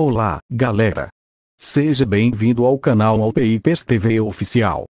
Olá, galera! Seja bem-vindo ao canal Alpeipers TV Oficial.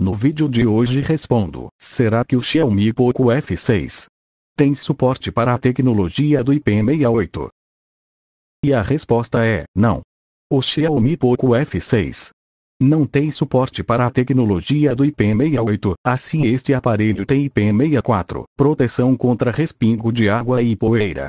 No vídeo de hoje respondo, será que o Xiaomi Poco F6 tem suporte para a tecnologia do IP68? E a resposta é, não. O Xiaomi Poco F6 não tem suporte para a tecnologia do IP68, assim este aparelho tem IP64, proteção contra respingo de água e poeira.